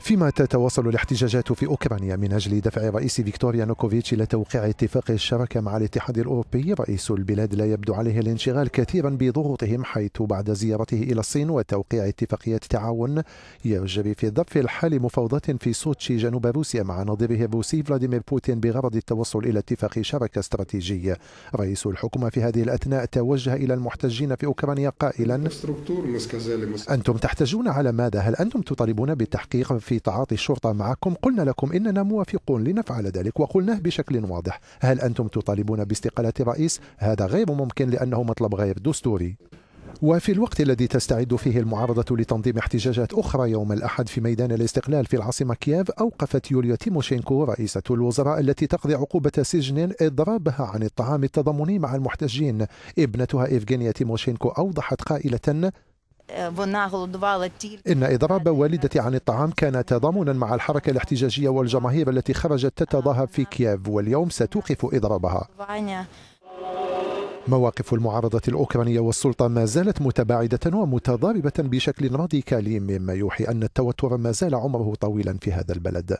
فيما تتواصل الاحتجاجات في أوكرانيا من أجل دفع الرئيس فيكتوريا نوكوفيتش إلى توقيع اتفاق الشراكة مع الاتحاد الأوروبي رئيس البلاد لا يبدو عليه الانشغال كثيرا بضغوطهم حيث بعد زيارته إلى الصين وتوقيع اتفاقية تعاون يجري في الظرف الحالي مفاوضات في سوتشي جنوب روسيا مع نظيره الروسي فلاديمير بوتين بغرض التوصل إلى اتفاق شراكة استراتيجية رئيس الحكومة في هذه الأثناء توجه إلى المحتجين في أوكرانيا قائلا أنتم تحتجون على ماذا؟ هل أنتم تطالبون بالتحقيق في تعاطي الشرطة معكم قلنا لكم إننا موافقون لنفعل ذلك وقلناه بشكل واضح هل أنتم تطالبون باستقالة الرئيس؟ هذا غير ممكن لأنه مطلب غير دستوري وفي الوقت الذي تستعد فيه المعارضة لتنظيم احتجاجات أخرى يوم الأحد في ميدان الاستقلال في العاصمة كييف أوقفت يوليا تيموشينكو رئيسة الوزراء التي تقضي عقوبة سجن إضرابها عن الطعام التضامني مع المحتجين ابنتها إفغينيا تيموشينكو أوضحت قائلة إن إضراب والدتي عن الطعام كان تضامنا مع الحركة الاحتجاجية والجماهير التي خرجت تتظاهر في كييف واليوم ستوقف إضرابها مواقف المعارضة الأوكرانية والسلطة ما زالت متباعدة ومتضاربة بشكل راديكالي مما يوحي أن التوتر ما زال عمره طويلا في هذا البلد